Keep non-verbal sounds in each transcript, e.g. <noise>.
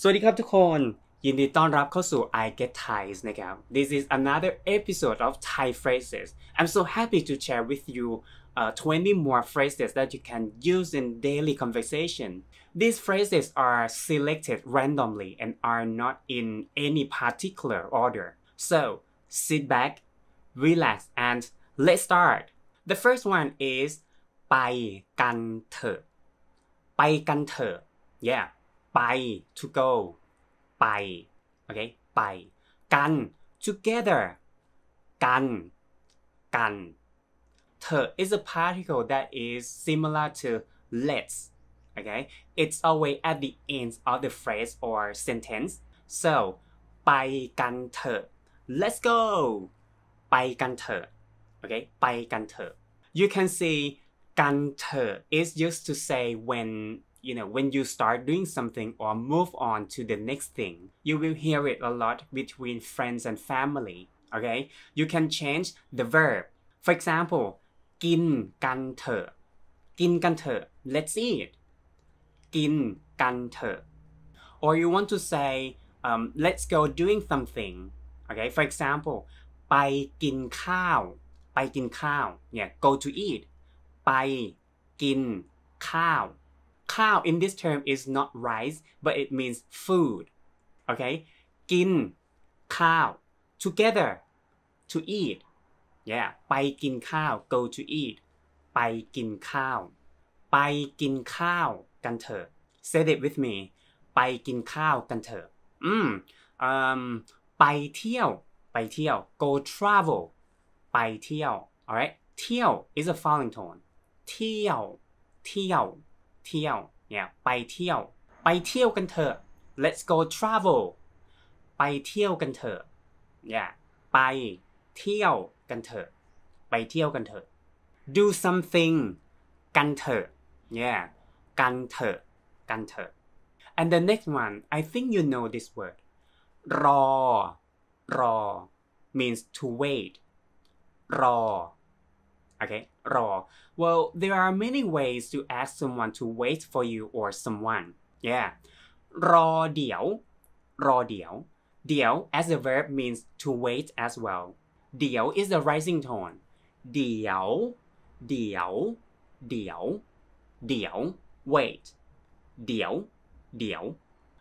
สวัสดีครับทุกคน ยินดีต้อนรับเข้าสู่ I Get Thai นะครับ This is another episode of Thai phrases I'm so happy to share with you uh, 20 more phrases that you can use in daily conversation These phrases are selected randomly and are not in any particular order So sit back relax and let's start The first one is ไปกันเถอะ ไปกันเถอะ yeah ไป to go ไป okay ไป กัน together กัน กัน is a particle that is similar to let's okay it's always at the end of the phrase or sentence so ไปกันเถอะ let's go ไปกันเถอะ okay ไปกันเถอะ you can see กันเถอะ is used to say when you know, when you start doing something or move on to the next thing, you will hear it a lot between friends and family. Okay? You can change the verb. For example, กินกันเถอะกินกันเถอะ let's eat กินกันเถอะ or you want to say um, let's go doing something okay for example ไปกินข้าว Yeah, go to eat ไปกินข้าวข้าว in this term is not rice but it means food okay Gin, ข้าว together to eat yeah ไปกินข้าว go to eat ไปกินข้าวไปกินข้าวกันเถอะ say it with me ไปกินข้าวกันเถอะอืมไปเที่ยวไปเที่ยว mm. um, go travel ไปเที่ยว alright เที่ยว is a falling tone เที่ยวเที่ยวเที่ยวเนี่ยไปเที่ยวไปเที่ยวกันเถอะ let's go travel ไปเที่ยวกันเถอะเนี่ยไปเที่ยวกันเถอะไปเที่ยวกันเถอะ do something กันเถอะ yeah กันเถอะกันเถอะ and the next one I think you know this word รอรอ means to wait รอ Okay, รอ Well, there are many ways to ask someone to wait for you or someone. Yeah. รอเดี๋ยวรอเดี๋ยวเดี๋ยว as a verb means to wait as well. เดี๋ยว is the rising tone. เดี๋ยวเดี๋ยวเดี๋ยวเดี๋ยว wait. เดี๋ยวเดี๋ยว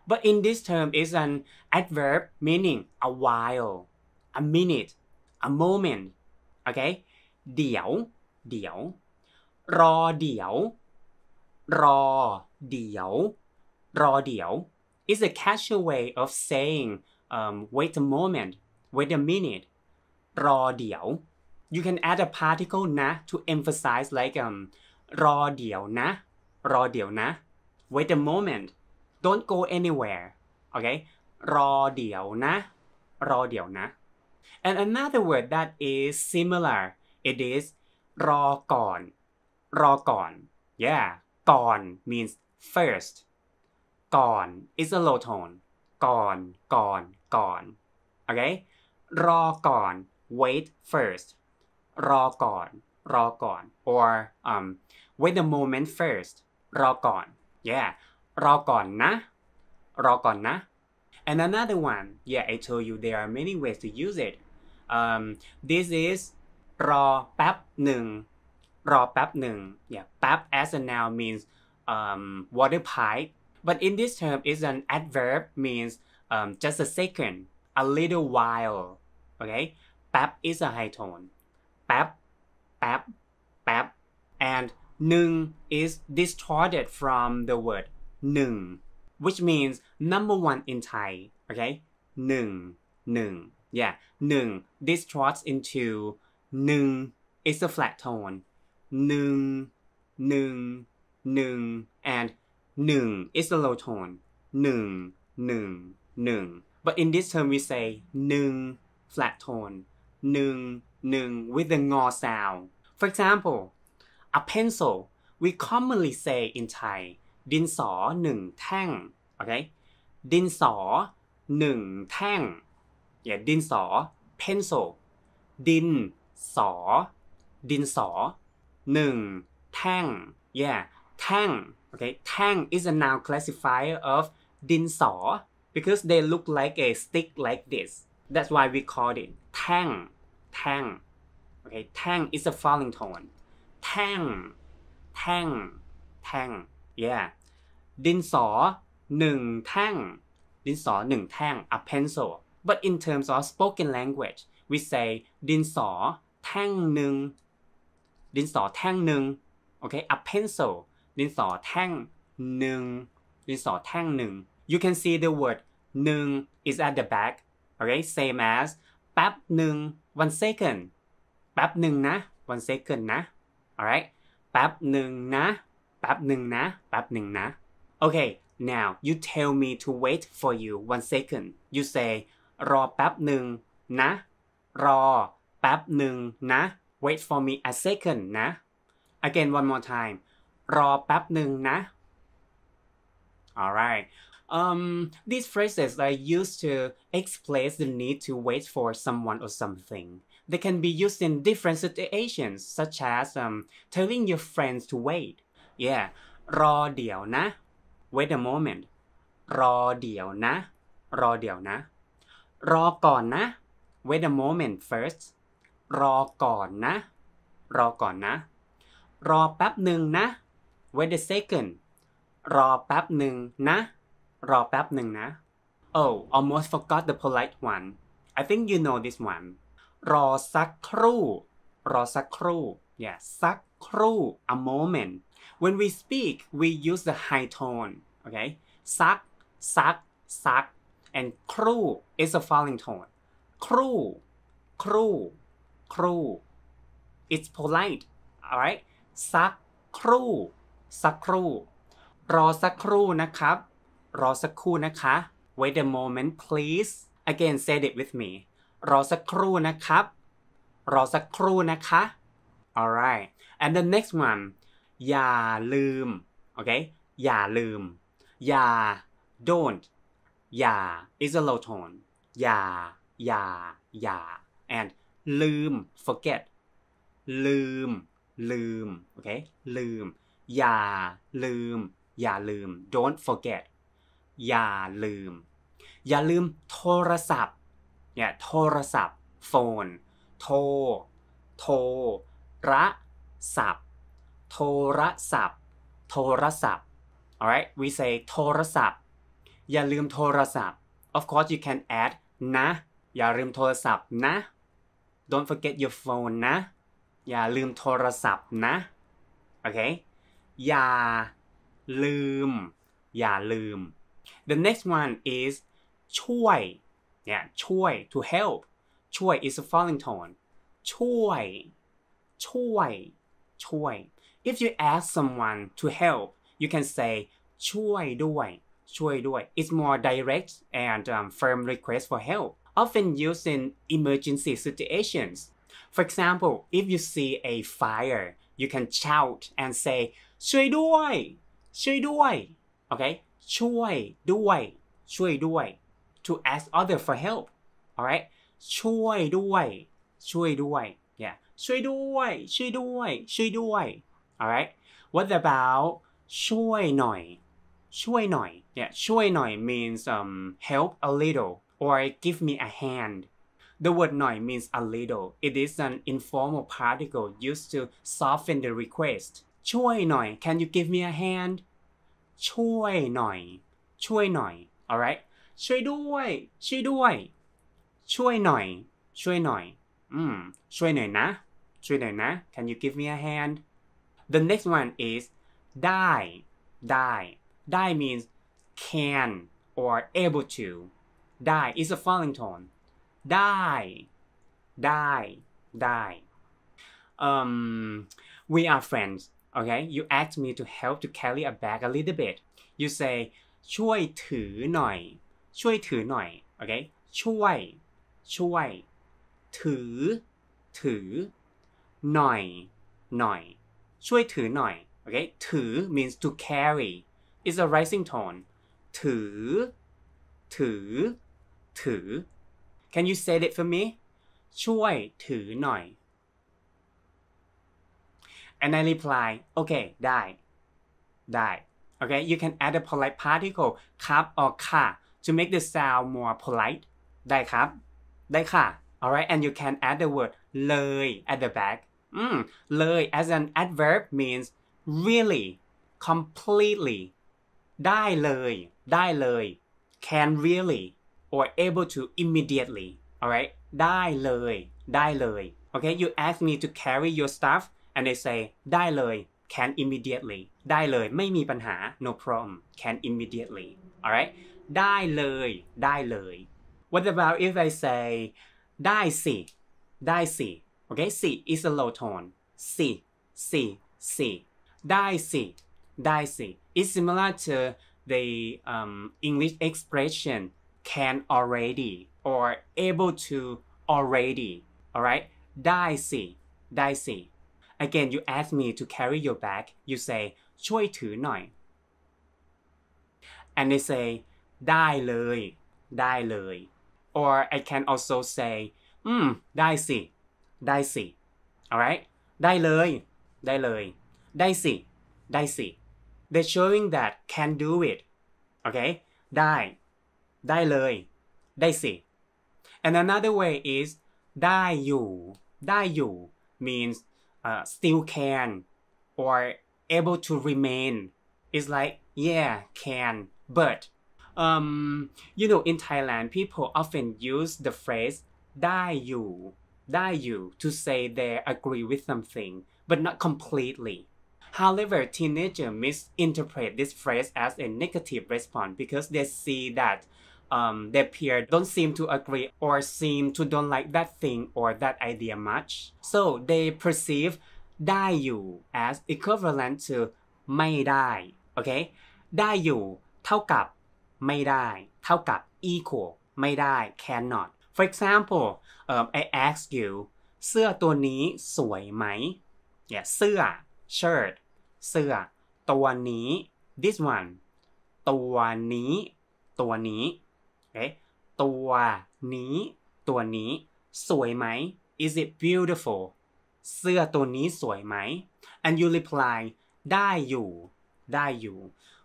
but in this term is an adverb meaning a while, a minute, a moment. Okay? เดี๋ยวเดี๋ยว รอเดี๋ยว รอเดี๋ยว รอเดี๋ยว is a casual way of saying um, wait a moment wait a minute รอเดี๋ยว you can add a particle นะ to emphasize like um รอเดี๋ยวนะ รอเดี๋ยวนะ wait a moment don't go anywhere okay รอเดี๋ยวนะ รอเดี๋ยวนะ and another word that is similar it is รอก่อนรอก่อน yeah ก่อน means first ก่อน is a low tone ก่อนก่อนก่อน okay รอก่อน wait first รอก่อนรอก่อน or um wait a moment first รอก่อน yeah รอก่อนนะรอก่อนนะ and another one yeah I told you there are many ways to use it um, this is รอแป๊บหนึ่งรอแป๊บหนึ่ง yeah แป๊บ as a noun means um, water pipe but in this term it's an adverb means um, just a second a little while okay แป๊บ is a high tone แป๊บแป๊บแป๊บ and หนึ่ง is distorted from the word หนึ่ง which means number one in Thai okay หนึ่งหนึ่ง yeah หนึ่ง distorts into หนึ่ง is a flat tone หนึ่งหนึ่งหนึ่ง and หนึ่ง is a low tone หนึ่งหนึ่งหนึ่ง but in this term we say หนึ่ง flat tone หนึ่งหนึ่ง with the ng sound for example a pencil we commonly say in Thai ดินสอหนึ่งแท่ง okay ดินสอหนึ่งแท่ง yeah ดินสอ pencil ดินสอ tang. yeah แท่ง okay แท่ง is a noun classifier of ดินสอ because they look like a stick like this that's why we call it tang, tang. okay แท่ง is a falling tone Tang, tang, tang. yeah ดินสอหนึ่งแท่ง tang. a pencil but in terms of spoken language we say ดินสอแท่งหนึ่ง ดินสอแท่งหนึ่งโอเค a pencil ดินสอแท่งหนึ่งดินสอแท่งหนึ่ง you can see the word หนึ่ง is at the back okay same as แป๊บหนึ่ง one second แป๊บหนึ่งนะ one second นะ alright แป๊บหนึ่งนะ แป๊บหนึ่งนะ แป๊บหนึ่งนะ okay now you tell me to wait for you one second you say รอแป๊บหนึ่งนะ รอแป๊บหนึ่งนะ wait for me a second นะ again one more time รอแป๊บหนึ่งนะ alright um, these phrases are used to express the need to wait for someone or something. They can be used in different situations, such as um, telling your friends to wait. Yeah, รอเดี๋ยว นะ Wait a moment. รอเดี๋ยว นะ รอเดี๋ยว นะ รอก่อน นะ Wait a moment first. รอก่อนนะ รอก่อนนะ รอแป๊บหนึ่งนะ wait a second รอแป๊บหนึ่งนะ รอแป๊บหนึ่งนะ oh almost forgot the polite one I think you know this one รอสักครู่รอสักครู่ yeah สักครู่ a moment when we speak we use the high tone okay สัก สัก สัก and ครู่ is a falling tone ครู่ครู่ครู่ it's polite alright สักครู่สักครู่รอสักครู่นะครับ รอสักครู่นะคะ wait a moment please again say it with me รอสักครู่นะครับ รอสักครู่นะคะ alright and the next one อย่าลืมโอเคอย่าลืม อย่า don't อย่า is a low tone อย่า อย่า อย่า and ลืม forget ลืมลืมโอเคลืมอย่าลืม อย่าลืม don't forget อย่าลืม อย่าลืมโทรศัพท์เนี่ยโทรศัพท์ phone โทรโทรระศัพท์ โทรศัพท์ โทรศัพท์ alright we say โทรศัพท์ อย่าลืมโทรศัพท์ of course you can add นะอย่าลืมโทรศัพท์นะ don't forget your phone นะอย่าลืมโทรศัพท์นะโอเคอย่าลืมอย่าลืม the next one is ช่วยเนี่ย to help ช่วย is a falling tone ช่วยช่วยช่วย if you ask someone to help you can say do ช่วยด้วย it's more direct and um, firm request for help often used in emergency situations. For example, if you see a fire, you can shout and say, ช่วยด้วยช่วยด้วย okay ช่วยด้วยช่วยด้วย to ask other for help alright ช่วยด้วยช่วยด้วย yeah ช่วยด้วยช่วยด้วยช่วยด้วย alright what about Shui noi"? yeah noi" means um help a little or give me a hand. The word "noi" means a little. It is an informal particle used to soften the request. ช่วยหน่อย can you give me a hand ช่วยหน่อย ช่วยหน่อย alright ช่วยด้วย ช่วยด้วย ช่วยหน่อย ช่วยหน่อยอืมช่วยหน่อยนะ ช่วยหน่อยนะ can you give me a hand the next one is ได้ ได้ได้ means can or able to die is a falling tone Die, die. um we are friends okay you asked me to help to carry a bag a little bit you say ช่วยถือหน่อย ช่วยถือหน่อย okay ช่วย ช่วย ถือ ถือ หน่อย หน่อย ช่วยถือหน่อย okay ถือ means to carry It's a rising tone ถือ ถือถือ Can you say it for me ช่วยถือหน่อย and I reply okay ได้ ได้ okay you can add a polite particle ครับ or ค่ะ to make the sound more polite ได้ครับ ได้ค่ะ alright and you can add the word เลย at the back เลย as an adverb means really completely ได้เลย ได้เลย can really or able to immediately alright ได้เลย ได้เลย okay you ask me to carry your stuff and they say ได้เลย can immediately ได้เลย ไม่มีปัญหา no problem can immediately alright ได้เลย ได้เลย what about if I say ได้สิ ได้สิ okay สิ is a low tone สิ สิ สิ ได้สิ ได้สิ is similar to the um, English expression can already or able to already. All right? ได้สิ ได้สิ Again, you ask me to carry your bag. You say ช่วยถือหน่อย And they say ได้เลย ได้เลย Or I can also say dai ได้สิ Alright? ได้เลย ได้เลย ได้สิ ได้สิ They're showing that can do it. Okay? ได้ได้เลย ได้สิ and another way is ได้อยู่ ได้อยู่ means uh, still can or able to remain it's like yeah can but um, you know in Thailand people often use the phrase ได้อยู่ได้อยู่ to say they agree with something but not completely However, teenagers misinterpret this phrase as a negative response because they see that um, their peer don't seem to agree or seem to don't like that thing or that idea much. So they perceive ได้อยู่ as equivalent to ไม่ได้ okay ได้อยู่ เท่ากับ ไม่ได้ เท่ากับ equal dai cannot for example um, I ask you เสื้อตัวนี้สวยไหม yeah เสื้อ shirt เสื้อ ตัวนี้ this one ตัวนี้ ตัวนี้เอ๊ะตัวนี้ is it beautiful เสื้อตัวนี้สวยไหม and you reply ได้อยู่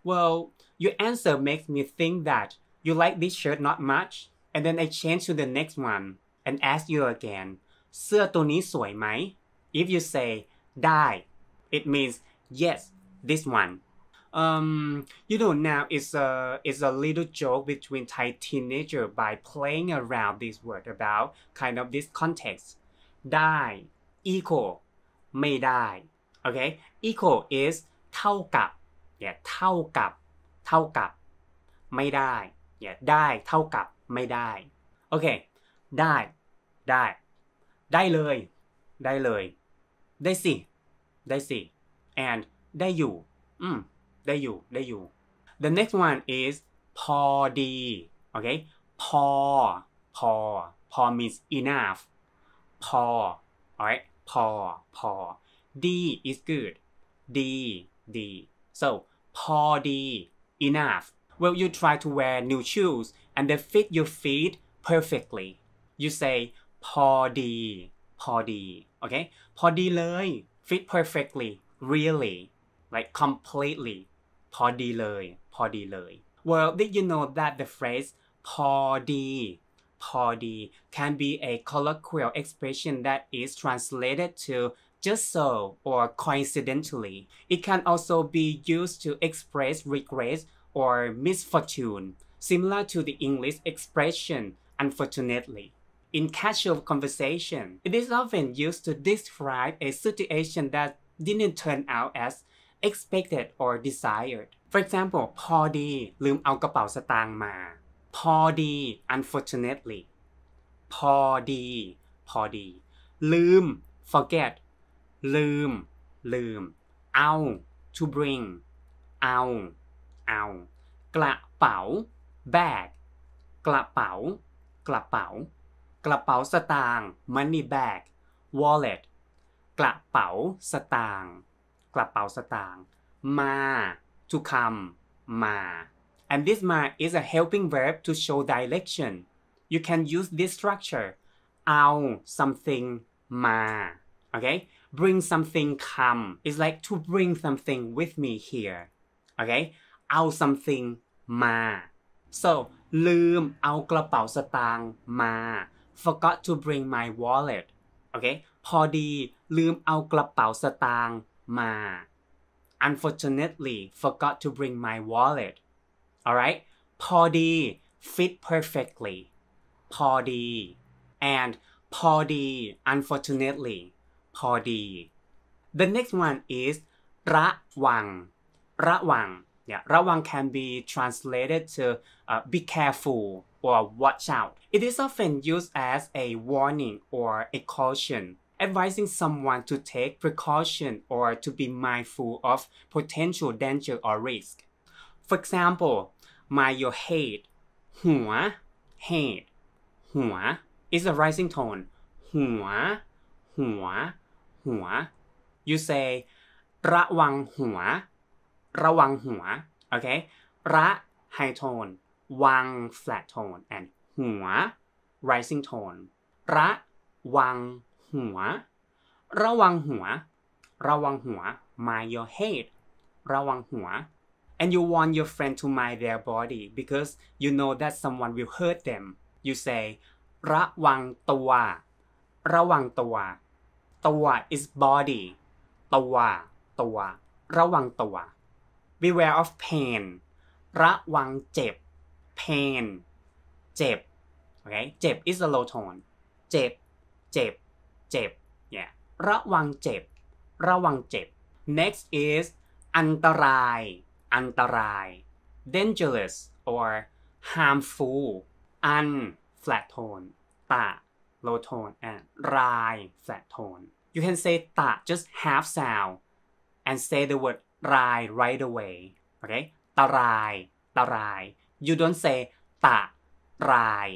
well your answer makes me think that you like this shirt not much and then I change to the next one and ask you again เสื้อตัวนี้สวยไหม if you say ได้ it means yes this one um, you know, now it's a it's a little joke between Thai teenager by playing around this word about kind of this context. Die, equal, may die. Okay, equal is เท่ากับ yeah, เท่ากับ เท่ากับ ไม่ได้ yeah, may ไม่ได้ Okay, ได้ ได้ ได้เลย ได้เลย ได้สิ ได้สิ and ได้อยู่อืม mm. ได้อยู่ได้อยู่ the next one is พอดี okay พอ means enough พอ alright พ่อพ่อดี is good ดีดี. so พอดี enough well you try to wear new shoes and they fit your feet perfectly you say พอดี okay พอดีเลย fit perfectly really like completely พอดีเลย พอดีเลย Well did you know that the phrase พอดี พอดี can be a colloquial expression that is translated to just so or coincidentally it can also be used to express regret or misfortune similar to the English expression unfortunately in casual conversation. It is often used to describe a situation that didn't turn out as expected or desired for example พอดี ลืมเอากระเป๋าสตางค์มาพอดี unfortunately พอดี พอดี ลืม forget ลืม ลืม เอา to bring เอา เอา กระเป๋า bag กระเป๋า กระเป๋า กระเป๋าสตางค์ money bag wallet กระเป๋าสตางค์กระเป๋าสตางค์มา to come มา and this ma is a helping verb to show direction you can use this structure เอา something มา okay bring something come is like to bring something with me here okay เอา something มา so ลืมเอากระเป๋าสตางค์มา forgot to bring my wallet okay พอดี ลืมเอากระเป๋าสตางค์ Ma, unfortunately forgot to bring my wallet alright พอดี fit perfectly พอดี and พอดี unfortunately พอดี the next one is ระวัง ระวัง yeah, ระวัง can be translated to uh, be careful or watch out. It is often used as a warning or a caution advising someone to take precaution or to be mindful of potential danger or risk. For example, my, your head. หัว head หัว is a rising tone. หัวหัวหัว you say ระวังหัวระวังหัว okay ระ high tone วัง flat tone and หัว rising tone ระวังหัว ระวังหัว ระวังหัว mind your head ระวังหัว and you want your friend to mind their body because you know that someone will hurt them you say ระวังตัว ระวังตัว ตัว is body ตัว ตัว ระวังตัว beware of pain ระวังเจ็บ pain เจ็บ okay เจ็บ is a low tone เจ็บ เจ็บเจ็บเนี่ยระวังเจ็บระวังเจ็บ next is อันตราย อันตราย dangerous or harmful อัน flat tone ตะ low tone and ราย flat tone you can say ตะ just half sound and say the word ราย right away okay ตรายตราย you don't say ตะราย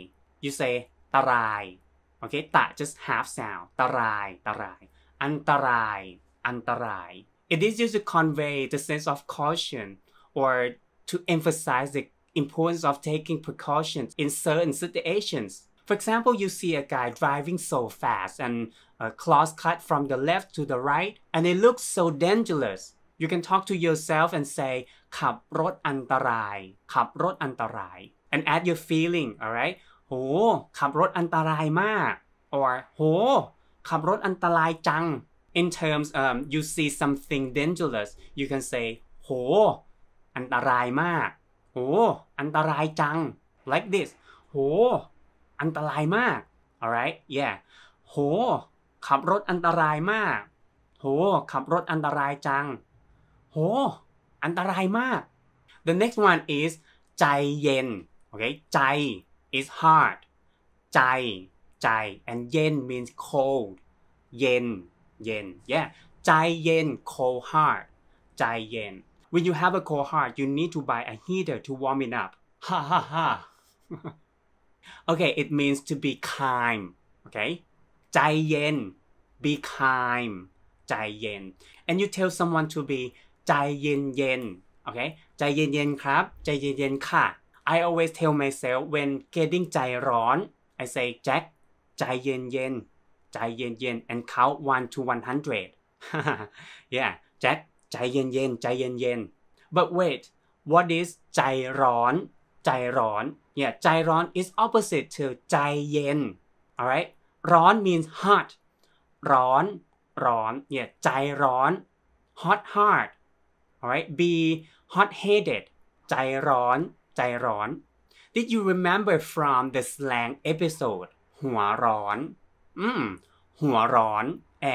you say ตราย Okay, ta just half sound. antarai. It is used to convey the sense of caution or to emphasize the importance of taking precautions in certain situations. For example, you see a guy driving so fast and a cross cut from the left to the right, and it looks so dangerous. You can talk to yourself and say, ขับรถอันตราย ขับรถอันตราย and add your feeling, alright? โหขับรถอันตรายมาก or โหขับรถอันตรายจัง in terms um you see something dangerous you can say โหอันตรายมากโหอันตรายจัง like this โหอันตรายมาก alright yeah โหขับรถอันตรายมากโหขับรถอันตรายจังโหอันตรายมาก the next one is ใจเย็น okay ใจ is hard ใจใจ and เย็น means cold เย็นเย็น yeah ใจเย็น cold hard ใจเย็น when you have a cold heart you need to buy a heater to warm it up <laughs> ha ha ha <laughs> okay it means to be kind okay ใจเย็น be kind ใจเย็น and you tell someone to be ใจเย็นเย็น okay ใจเย็นเย็นครับ ใจเย็นเย็นค่ะ I always tell myself when getting ใจร้อน I say Jack ใจเย็นเย็นใจเย็นเย็น and count 1 to 100 <laughs> yeah Jack ใจเย็นเย็นใจเย็นเย็น but wait what is ใจร้อนใจร้อน yeah ใจร้อน is opposite to ใจเย็น alright ร้อน means hot ร้อนร้อน yeah ใจร้อน hot heart alright be hot headed ใจร้อนใจร้อน Did you remember from the slang episode หัวร้อนอืมหัวร้อน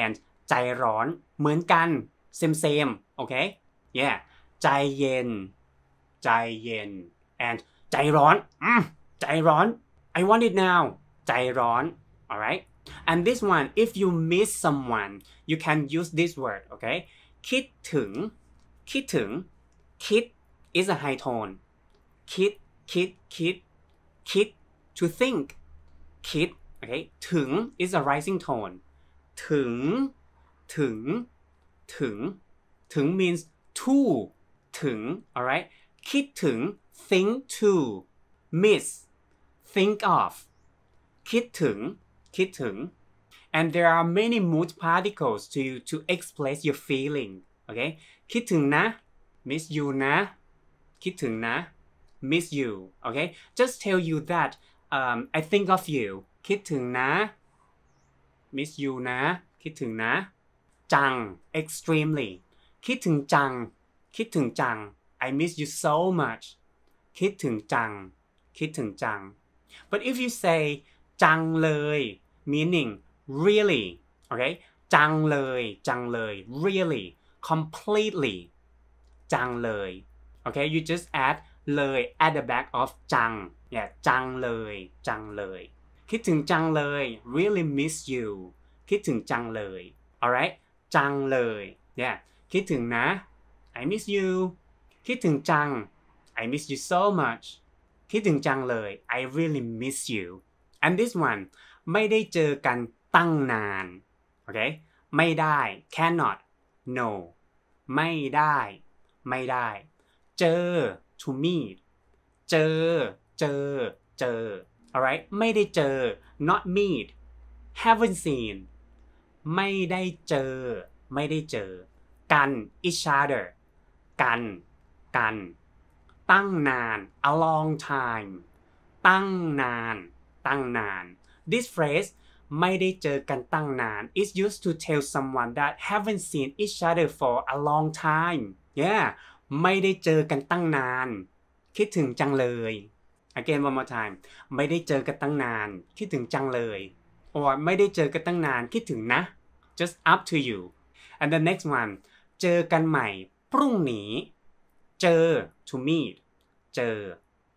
and ใจร้อนเหมือนกัน same same โอเค yeah ใจเย็นใจเย็น and ใจร้อนอืมใจร้อน I want it now ใจร้อน alright and this one if you miss someone you can use this word okay คิดถึง คิดถึง คิด is a high tone คิด คิด คิด คิด to think คิด okay ถึง is a rising tone ถึง ถึง ถึงถึง means to ถึง alright คิดถึง think to miss think of คิดถึง คิดถึง and there are many mood particles to to express your feeling okay คิดถึงนะ miss you นะคิดถึงนะ miss you, okay? Just tell you that um, I think of you. คิดถึงนะ miss you นะคิดถึงนะจัง extremely คิดถึงจังคิดถึงจัง I miss you so much คิดถึงจังคิดถึงจัง but if you say จังเลย meaning really okay จังเลยจังเลย really completely จังเลย okay you just add เลย at the back of จังเนี่ยจังเลยจังเลย คิดถึงจังเลย really miss you คิดถึงจังเลย alright จังเลยเนี่ยคิดถึงนะ I miss you คิดถึงจัง I miss you so much คิดถึงจังเลย I really miss you and this one ไม่ได้เจอกันตั้งนานโอเคไม่ได้ cannot no ไม่ได้ไม่ได้เจอ to meet เจอ alright ไม่ได้เจอ not meet haven't seen ไม่ได้เจอ each other กัน a long time ตั้งนาน this phrase ไม่ได้เจอกันตั้งนาน is used to tell someone that haven't seen each other for a long time yeah ไม่ได้เจอกันตั้งนาน คิดถึงจังเลย again one more time ไม่ได้เจอกันตั้งนาน คิดถึงจังเลย or ไม่ได้เจอกันตั้งนาน คิดถึงนะ just up to you and the next one เจอกันใหม่พรุ่งนี้ เจอ to meet เจอ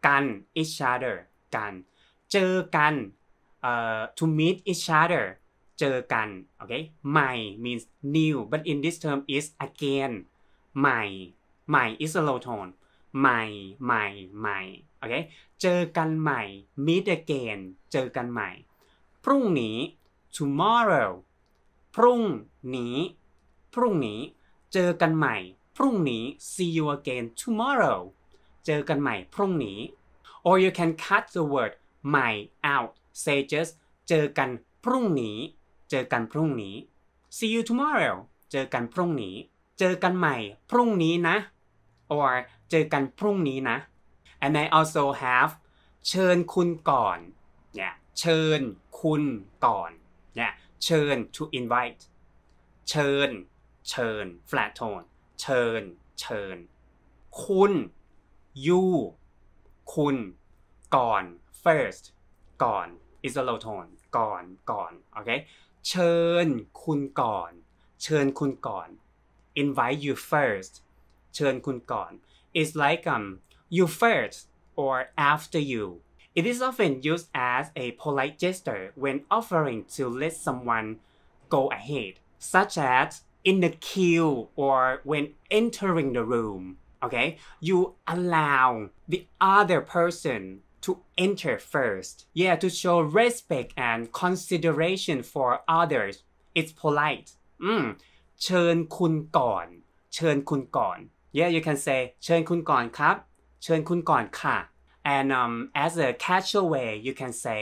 กัน each other กัน เจอกัน uh, to meet each other เจอกันโอเคใหม่ means new but in this term is again ใหม่ใหม่อิสโ o w tone ใหม่ ใหม่ ใหม่ โอเค เจอกันใหม่ meet again เจอกันใหม่ พรุ่งนี้ tomorrow พรุ่งนี้ พรุ่งนี้ เจอกันใหม่ พรุ่งนี้ see you again tomorrow เจอกันใหม่พรุ่งนี้ or you can cut the word ใหม่ out say just เจอกันพรุ่งนี้ เจอกันพรุ่งนี้ see you tomorrow เจอกันพรุ่งนี้ เจอกันใหม่พรุ่งนี้นะ or เจอกันพรุ่งนี้นะ and I also have เชิญคุณก่อน เนี่ย เชิญคุณก่อน เนี่ย เชิญ to invite เชิญ เชิญ flat tone เชิญ เชิญ คุณ you คุณก่อน first ก่อน is a low tone ก่อน ก่อนโอเคเชิญคุณก่อน เชิญคุณก่อน invite you first เชิญคุณก่อน is like um you first or after you It is often used as a polite gesture when offering to let someone go ahead such as in the queue or when entering the room okay you allow the other person to enter first. Yeah, to show respect and consideration for others. It's polite. เชิญคุณก่อน เชิญคุณก่อน mm. Yeah you can say เชิญคุณก่อนครับ เชิญคุณก่อนค่ะ and um, as a casual way you can say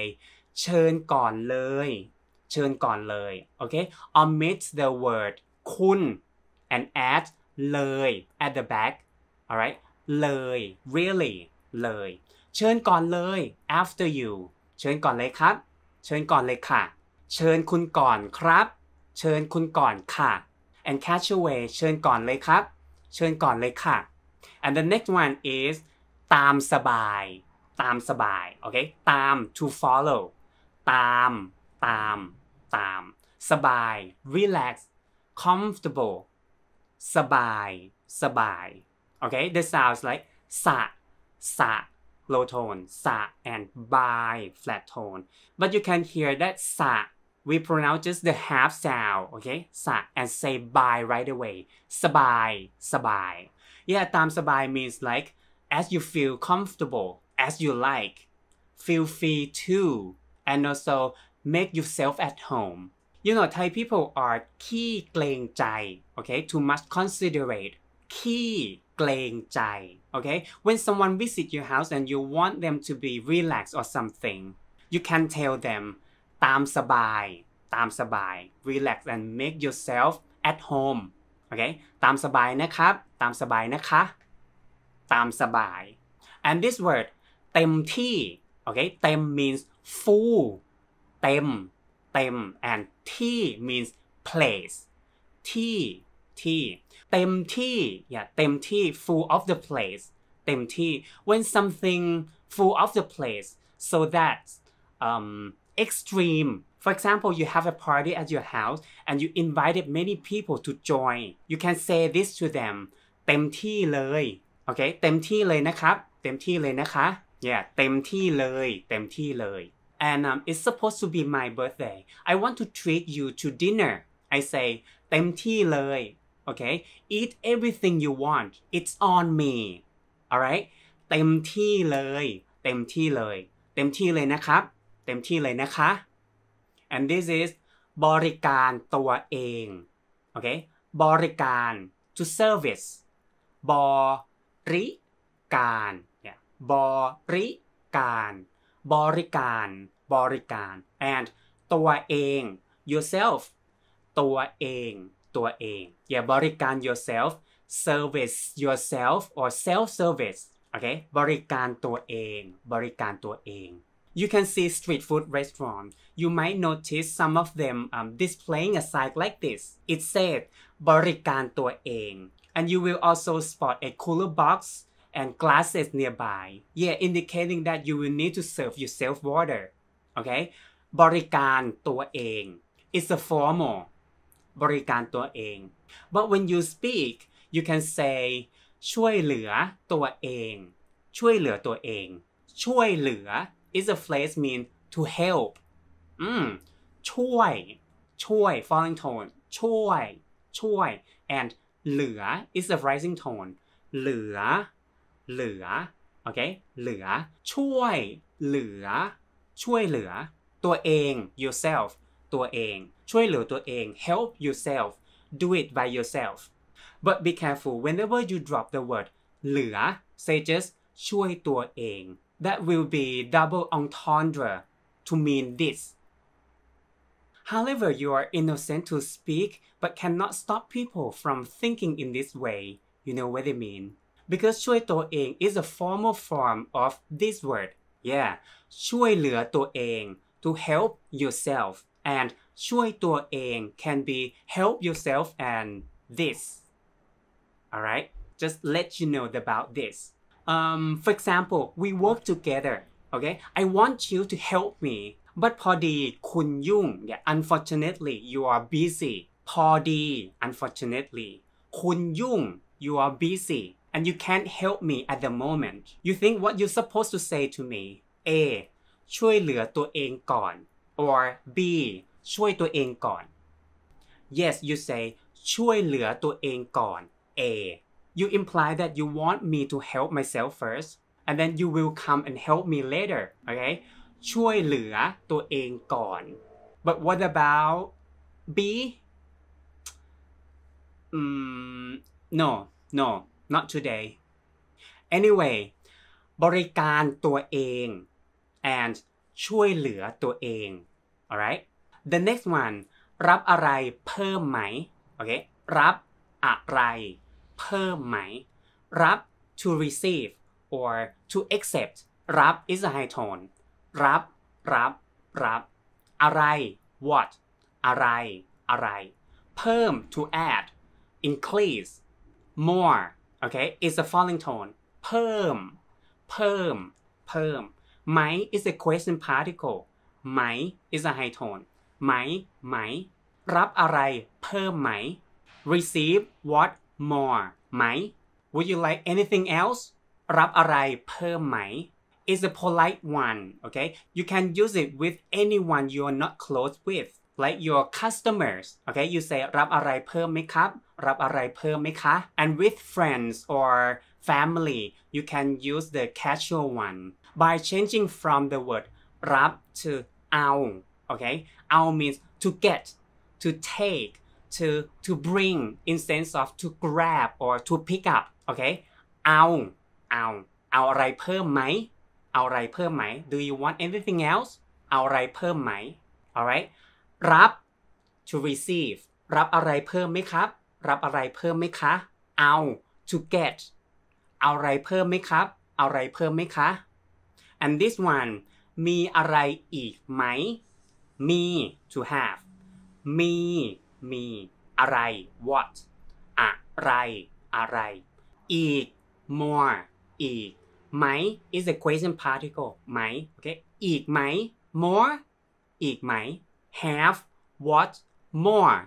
เชิญก่อนเลย เชิญก่อนเลยโอเค omit the word คุณ and add เลย at the back alright เลย really เลย เชิญก่อนเลย after you เชิญก่อนเลยครับ เชิญก่อนเลยค่ะ เชิญคุณก่อนครับ เชิญคุณก่อนค่ะ and catch away เชิญก่อนเลยครับเชิญก่อนเลยค่ะ and the next one is ตามสบายตามสบาย okay ตาม to follow ตามตามตามสบาย relax comfortable สบายสบาย okay the sounds like สะสะ low tone สะ and by flat tone but you can hear that สะ we pronounce just the half sound, okay? Sa and say bye right away. Sabai, sabai. Yeah, tam sabai means like as you feel comfortable, as you like. Feel free to, and also make yourself at home. You know, Thai people are ki kleng jai, okay? Too much considerate. Ki kleng jai, okay? When someone visit your house and you want them to be relaxed or something, you can tell them, ตามสบาย ตามสบาย relax and make yourself at home โอเคตามสบายนะครับ ตามสบายนะคะ ตามสบาย and this word เต็มที่โอเคเต็ม means full เต็ม เต็ม and ที่ means place ที่ ที่ เต็มที่ yeah เต็มที่ full of the place เต็มที่ when something full of the place so that um, extreme. For example, you have a party at your house and you invited many people to join. You can say this to them เต็มที่เลย Okay เต็มที่เลยนะครับ เต็มที่เลยนะคะ Yeah เต็มที่เลย เต็มที่เลย And um, it's supposed to be my birthday. I want to treat you to dinner. I say เต็มที่เลย Okay Eat everything you want. It's on me. Alright เต็มที่เลย เต็มที่เลย เต็มที่เลยนะครับเต็มที่เลยนะคะ and this is บริการตัวเอง โอเค บริการ to service บริการเนี่ยบริการ บริการ บริการ and ตัวเอง yourself ตัวเอง ตัวเองอย่าบริการ yourself service yourself or self service โอเค บริการตัวเอง บริการตัวเอง You can see street food restaurant. You might notice some of them um, displaying a sign like this. It said บริการตัวเอง and you will also spot a cooler box and glasses nearby. Yeah, indicating that you will need to serve yourself water. Okay? บริการตัวเอง It's a formal. บริการตัวเอง But when you speak, you can say ช่วยเหลือตัวเอง ช่วยเหลือตัวเอง ช่วยเหลือ is a phrase mean to help mm. Choi, choi, falling tone Choi, choi. and เหลือ is a rising tone Okay, เหลือ Choi, เหลือ Choi เหลือ ช่วยเหลือตัวเอง yourself ตัวเองช่วยเหลือตัวเอง help yourself do it by yourself but be careful whenever you drop the word เหลือ say just ช่วยตัวเอง that will be double entendre to mean this. However, you are innocent to speak but cannot stop people from thinking in this way. You know what I mean? Because ช่วยตัวเอง is a formal form of this word. Yeah, ช่วยเหลือตัวเอง to help yourself and ช่วยตัวเอง can be help yourself and this. Alright, just let you know about this um, for example we work together okay I want you to help me but Kun yeah unfortunately you are busy พอดี unfortunately คุณยุ่ง you are busy and you can't help me at the moment you think what you're supposed to say to me A ช่วยเหลือตัวเองก่อน or B ช่วยตัวเองก่อน yes you say ช่วยเหลือตัวเองก่อน A you imply that you want me to help myself first and then you will come and help me later okay ช่วยเหลือตัวเองก่อน but what about B mm, no no not today anyway บริการตัวเอง and ช่วยเหลือตัวเอง alright the next one รับอะไรเพิ่มไหม okay รับอะไรเพิ่มไหม รับ to receive or to accept รับ is a high tone รับ รับ รับ อะไร what อะไร อะไร เพิ่ม to add increase more okay is a falling tone เพิ่ม เพิ่ม เพิ่ม ไหม is a question particle ไหม is a high tone ไหม ไหม รับอะไร เพิ่มไหม receive what more ไหม Would you like anything else รับอะไรเพิ่มไหม Is a polite one okay you can use it with anyone you are not close with like your customers okay you say รับอะไรเพิ่มไหมครับรับอะไรเพิ่มไหมคะ and with friends or family you can use the casual one by changing from the word รับ to เอา okay เอา means to get to take to to bring instead of to grab or to pick up โอเคเอาเอาเอาอะไรเพิ่มไหมเอาอะไรเพิ่มไหม do you want anything else เอาอะไรเพิ่มไหม alright รับ to receive รับอะไรเพิ่มไหมครับ รับอะไรเพิ่มไหมคะ เอา to get เอาอะไรเพิ่มไหมครับเอาอะไรเพิ่มไหมคะ and this one มีอะไรอีกไหม มี to have มีมี อะไร what อะไร more อีกไหม is a question particle Okay. โอเคอีกไหม more อีกไหม have what more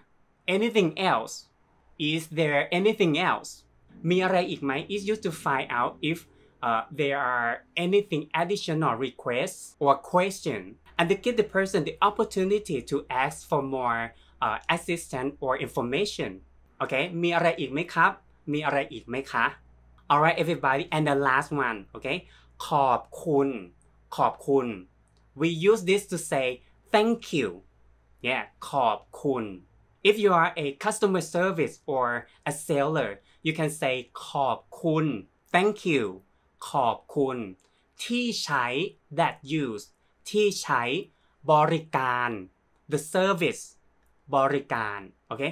anything else is there anything else มี อะไร อีกไหม is used to find out if uh, there are anything additional requests or question and to give the person the opportunity to ask for more uh, assistance or information okay มีอะไรอีกไหมครับ มีอะไรอีกไหมคะ alright everybody and the last one okay ขอบคุณ we use this to say thank you yeah ขอบคุณ if you are a customer service or a seller you can say ขอบคุณ thank you ขอบคุณ ที่ใช้ that use ที่ใช้บริการ the service บริการโอเค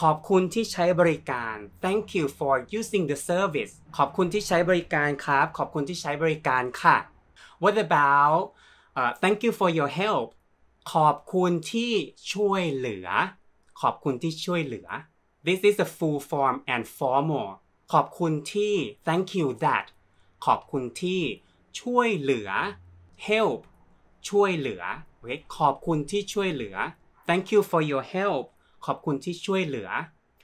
ขอบคุณที่ใช้บริการ thank you for using the service ขอบคุณที่ใช้บริการครับ ขอบคุณที่ใช้บริการค่ะ what about uh, thank you for your help ขอบคุณที่ช่วยเหลือ ขอบคุณที่ช่วยเหลือ this is a full form and formal ขอบคุณที่ thank you that ขอบคุณที่ช่วยเหลือ help ช่วยเหลือ okay? ขอบคุณที่ช่วยเหลือ thank you for your help ขอบคุณที่ช่วยเหลือ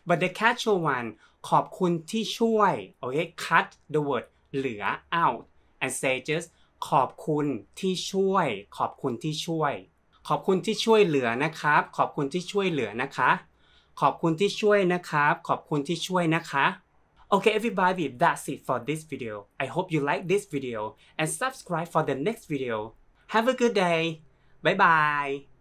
but the casual one ขอบคุณที่ช่วยโอเค cut the word เหลือ out and say just ขอบคุณที่ช่วย ขอบคุณที่ช่วย ขอบคุณที่ช่วยเหลือ นะครับ ขอบคุณที่ช่วยเหลือนะคะ ขอบคุณที่ช่วยนะครับ ขอบคุณที่ช่วยนะคะ Okay everybody that's it for this video I hope you like this video and subscribe for the next video Have a good day Bye bye